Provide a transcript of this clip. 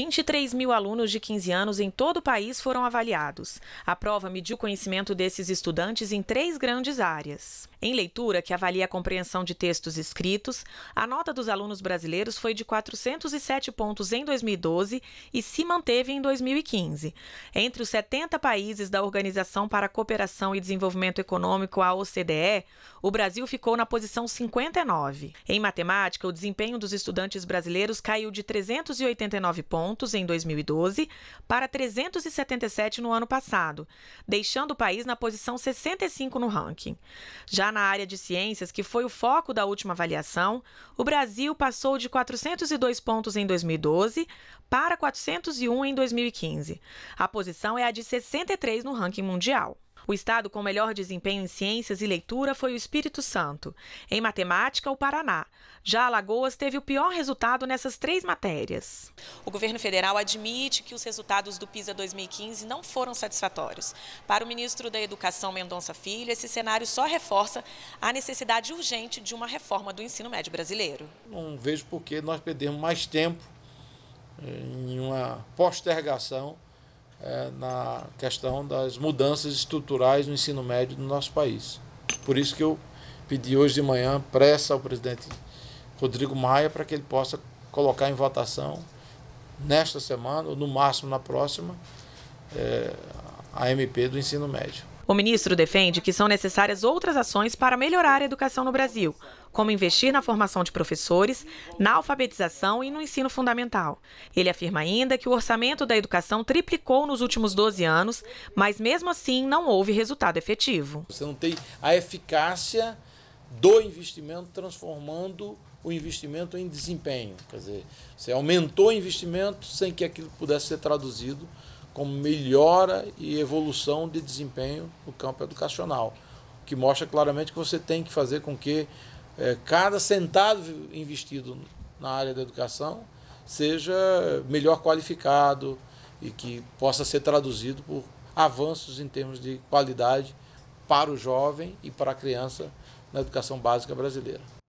23 mil alunos de 15 anos em todo o país foram avaliados. A prova mediu o conhecimento desses estudantes em três grandes áreas. Em leitura, que avalia a compreensão de textos escritos, a nota dos alunos brasileiros foi de 407 pontos em 2012 e se manteve em 2015. Entre os 70 países da Organização para a Cooperação e Desenvolvimento Econômico, a OCDE, o Brasil ficou na posição 59. Em matemática, o desempenho dos estudantes brasileiros caiu de 389 pontos pontos em 2012 para 377 no ano passado, deixando o país na posição 65 no ranking. Já na área de ciências, que foi o foco da última avaliação, o Brasil passou de 402 pontos em 2012 para 401 em 2015. A posição é a de 63 no ranking mundial. O estado com melhor desempenho em ciências e leitura foi o Espírito Santo, em matemática, o Paraná. Já Alagoas teve o pior resultado nessas três matérias. O governo federal admite que os resultados do PISA 2015 não foram satisfatórios. Para o ministro da Educação, Mendonça Filho, esse cenário só reforça a necessidade urgente de uma reforma do ensino médio brasileiro. Não vejo por que nós perdemos mais tempo eh, em uma postergação é, na questão das mudanças estruturais no ensino médio do nosso país. Por isso que eu pedi hoje de manhã pressa ao presidente Rodrigo Maia para que ele possa colocar em votação nesta semana, ou no máximo na próxima, é, a MP do ensino médio. O ministro defende que são necessárias outras ações para melhorar a educação no Brasil, como investir na formação de professores, na alfabetização e no ensino fundamental. Ele afirma ainda que o orçamento da educação triplicou nos últimos 12 anos, mas mesmo assim não houve resultado efetivo. Você não tem a eficácia do investimento transformando o investimento em desempenho. Quer dizer, você aumentou o investimento sem que aquilo pudesse ser traduzido como melhora e evolução de desempenho no campo educacional, o que mostra claramente que você tem que fazer com que é, cada centavo investido na área da educação seja melhor qualificado e que possa ser traduzido por avanços em termos de qualidade para o jovem e para a criança na educação básica brasileira.